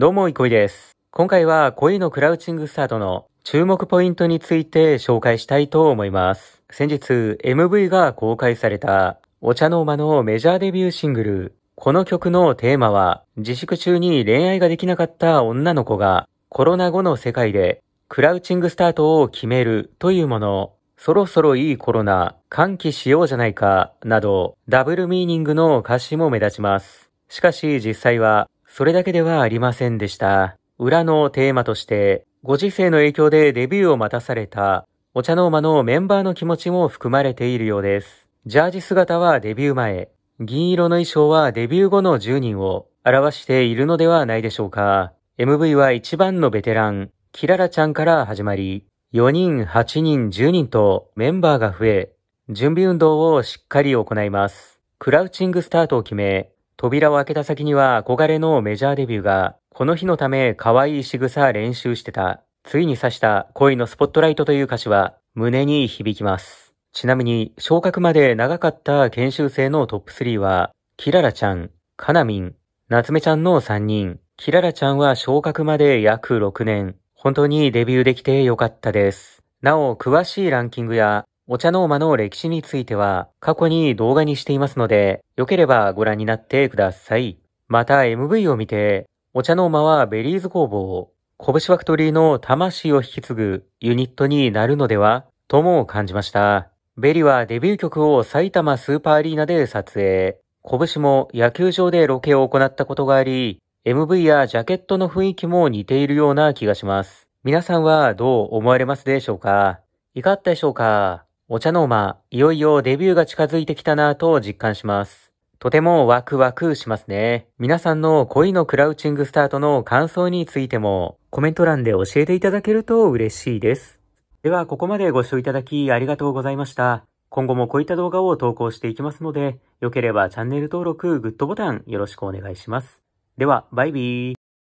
どうも、いこいです。今回は恋のクラウチングスタートの注目ポイントについて紹介したいと思います。先日、MV が公開されたお茶の間のメジャーデビューシングル。この曲のテーマは、自粛中に恋愛ができなかった女の子がコロナ後の世界でクラウチングスタートを決めるというもの。そろそろいいコロナ、歓喜しようじゃないか、など、ダブルミーニングの歌詞も目立ちます。しかし実際は、それだけではありませんでした。裏のテーマとして、ご時世の影響でデビューを待たされた、お茶の間のメンバーの気持ちも含まれているようです。ジャージ姿はデビュー前、銀色の衣装はデビュー後の10人を表しているのではないでしょうか。MV は一番のベテラン、キララちゃんから始まり、4人、8人、10人とメンバーが増え、準備運動をしっかり行います。クラウチングスタートを決め、扉を開けた先には憧れのメジャーデビューが、この日のため可愛い仕草練習してた、ついに刺した恋のスポットライトという歌詞は胸に響きます。ちなみに昇格まで長かった研修生のトップ3は、キララちゃん、カナミン、夏目ちゃんの3人。キララちゃんは昇格まで約6年。本当にデビューできてよかったです。なお、詳しいランキングやお茶の間の歴史については過去に動画にしていますので、良ければご覧になってください。また MV を見て、お茶の間はベリーズ工房、拳ファクトリーの魂を引き継ぐユニットになるのではとも感じました。ベリはデビュー曲を埼玉スーパーアリーナで撮影、拳も野球場でロケを行ったことがあり、MV やジャケットの雰囲気も似ているような気がします。皆さんはどう思われますでしょうかいかがでしょうかお茶の間、いよいよデビューが近づいてきたなぁと実感します。とてもワクワクしますね。皆さんの恋のクラウチングスタートの感想についてもコメント欄で教えていただけると嬉しいです。ではここまでご視聴いただきありがとうございました。今後もこういった動画を投稿していきますので、良ければチャンネル登録、グッドボタンよろしくお願いします。では、バイビー。